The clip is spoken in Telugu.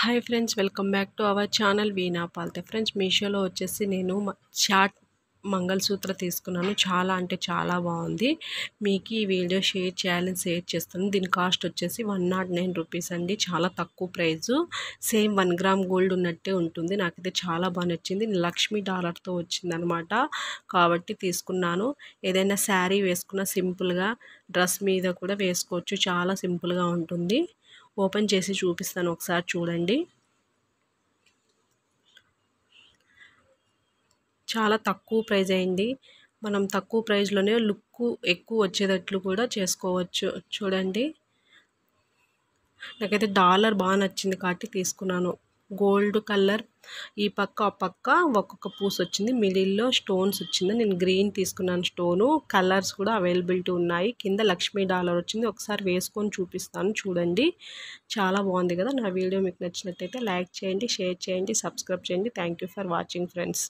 hi friends welcome back to our channel Veena పాల్తే ఫ్రెండ్స్ మీషోలో వచ్చేసి నేను చాట్ మంగళసూత్ర తీసుకున్నాను చాలా అంటే చాలా బాగుంది మీకు ఈ వీడియో షేర్ చేయాలని షేర్ చేస్తాను దీని కాస్ట్ వచ్చేసి వన్ నాట్ నైన్ రూపీస్ అండి చాలా తక్కువ price same one gram gold ఉన్నట్టే ఉంటుంది నాకైతే చాలా బాగా నచ్చింది లక్ష్మీ డాలర్తో వచ్చిందనమాట కాబట్టి తీసుకున్నాను ఏదైనా శారీ వేసుకున్న సింపుల్గా డ్రెస్ మీద కూడా వేసుకోవచ్చు చాలా సింపుల్గా ఉంటుంది ఓపెన్ చేసి చూపిస్తాను ఒకసారి చూడండి చాలా తక్కువ ప్రైజ్ అయింది మనం తక్కువ ప్రైజ్లోనే లుక్ ఎక్కువ వచ్చేటట్లు కూడా చేసుకోవచ్చు చూడండి నాకైతే డాలర్ బాగా నచ్చింది కాబట్టి తీసుకున్నాను గోల్డ్ కలర్ ఈ పక్క ఆ పక్క ఒక్కొక్క పూస వచ్చింది మిడిల్లో స్టోన్స్ వచ్చింది నేను గ్రీన్ తీసుకున్నాను స్టోను కలర్స్ కూడా అవైలబిలిటీ ఉన్నాయి కింద లక్ష్మీ డాలర్ వచ్చింది ఒకసారి వేసుకొని చూపిస్తాను చూడండి చాలా బాగుంది కదా నా వీడియో మీకు నచ్చినట్టయితే లైక్ చేయండి షేర్ చేయండి సబ్స్క్రైబ్ చేయండి థ్యాంక్ ఫర్ వాచింగ్ ఫ్రెండ్స్